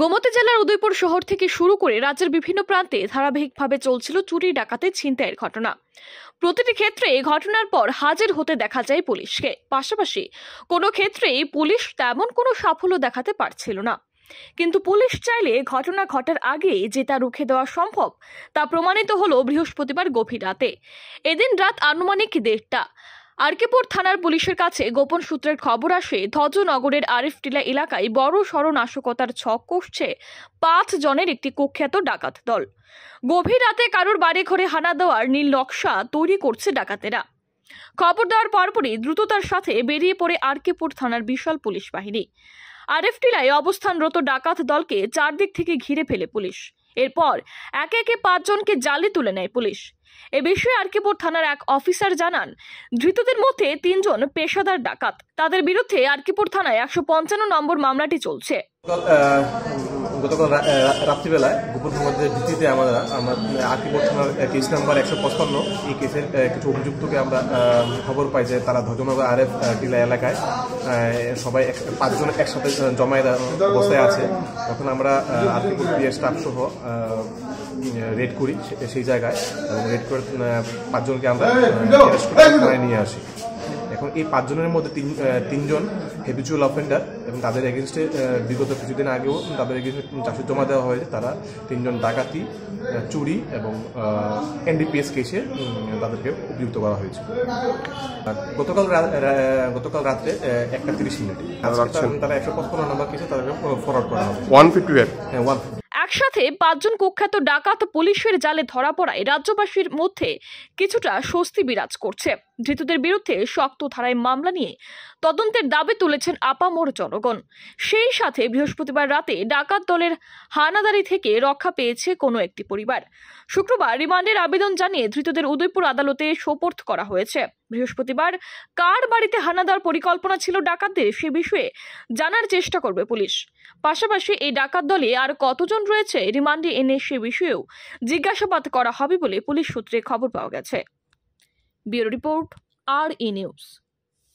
গোমতি জেলার উদয়পুর শহর থেকে শুরু করে রাজ্যের বিভিন্ন প্রান্তে ধারাবাহিকভাবে চলছিল চুরি ডাকাতে ছিনতাইয়ের ঘটনা প্রতিটি ক্ষেত্রে ঘটনার পর হাজির হতে দেখা যায় পুলিশকে পাশাপাশি কোনো ক্ষেত্রেই পুলিশ তেমন কোনো সাফল্য দেখাতে পারছিল না কিন্তু পুলিশ চাইলে ঘটনা ঘটার আগে যে তা রুখে দেওয়া সম্ভব তা প্রমাণিত হলো বৃহস্পতিবার গভীর রাতে এদিন রাত আনুমানিক দেড়টা আরকেপুর থানার পুলিশের কাছে গোপন সূত্রের খবর আসে ধজনগরের আরিফটিলা এলাকায় বড় সড় নাশকতার ছক কষছে পাঁচ জনের একটি কুখ্যাত ডাকাত দল গভীর রাতে কারোর বাড়ি ঘরে হানা দেওয়ার নীল নকশা তৈরি করছে ডাকাতেরা খবর দেওয়ার পরপরই দ্রুততার সাথে বেরিয়ে পড়ে আরকেপুর থানার বিশাল পুলিশ বাহিনী আরএফটিলায় অবস্থানরত ডাকাত দলকে চারদিক থেকে ঘিরে ফেলে পুলিশ এরপর একে একে পাঁচজনকে জালে তুলে নেয় পুলিশ এ বিষয়ে আরকিপুর থানার এক অফিসার জানান ধৃতদের মধ্যে তিনজন পেশাদার ডাকাত তাদের বিরুদ্ধে আরকিপুর থানায় একশো পঞ্চান্ন নম্বর মামলাটি চলছে গতকাল রাত্রিবেলায় গোপন সংবাদের ভিত্তিতে আমরা আমার আকিবর থানার কেস নাম্বার একশো পঁচপান্ন এই কেসের কিছু অভিযুক্তকে আমরা খবর পাই যে তারা ধর্মনগর আর টিলা এলাকায় সবাই পাঁচজন একসাথে জমায় অবস্থায় আছে তখন আমরা আকিবর পিএর স্টাফ সহ রেড করি সেই জায়গায় রেড করে পাঁচজনকে আমরা নিয়ে আসি এখন এই পাঁচজনের মধ্যে তিন তিনজন হেবিচুয়াল অফেন্ডার এবং তাদের এগেনস্টে বিগত কিছুদিন আগেও তাদের এগেনস্টে চার্জশিট জমা দেওয়া হয়েছে তারা তিনজন ডাকাতি চুরি এবং এনডিপিএস কেসে তাদেরকে উপযুক্ত করা হয়েছে গতকাল গতকাল রাত্রে একটা তিরিশ মিনিটে তারা একশো পঁচপন্ন নম্বর কেসে তাদেরকে ফরওয়ার্ড করা হবে ওয়ান ফিফটি ওয়ান একসাথে পাঁচজন কুখ্যাত ডাকাত পুলিশের জালে ধরা পড়ায় রাজ্যবাসীর মধ্যে কিছুটা স্বস্তি বিরাজ করছে ধৃতদের বিরুদ্ধে শক্ত ধারায় মামলা নিয়ে তদন্তের দাবি তুলেছেন আপামোর জনগণ সেই সাথে বৃহস্পতিবার রাতে ডাকাত দলের হানাদারি থেকে রক্ষা পেয়েছে কোনো একটি পরিবার শুক্রবার রিমান্ডের আবেদন জানিয়ে ধৃতদের উদয়পুর আদালতে সোপর্থ করা হয়েছে বৃহস্পতিবার কার বাড়িতে হানা দেওয়ার পরিকল্পনা ছিল ডাকাতদের সে বিষয়ে জানার চেষ্টা করবে পুলিশ পাশাপাশি এই ডাকাত দলে আর কতজন রয়েছে রিমান্ডে এনে সে বিষয়েও জিজ্ঞাসাবাদ করা হবে বলে পুলিশ সূত্রে খবর পাওয়া গেছে ব্যুরো রিপোর্ট আর ই নিউজ